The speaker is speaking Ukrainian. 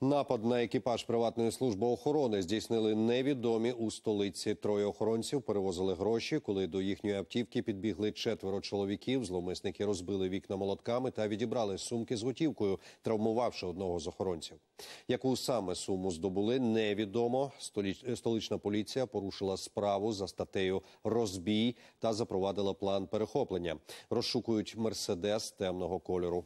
Напад на екіпаж приватної служби охорони здійснили невідомі у столиці. Троє охоронців перевозили гроші. Коли до їхньої автівки підбігли четверо чоловіків, зловмисники розбили вікна молотками та відібрали сумки з готівкою, травмувавши одного з охоронців. Яку саме суму здобули, невідомо. Столична поліція порушила справу за статтею розбій та запровадила план перехоплення. Розшукують мерседес темного кольору.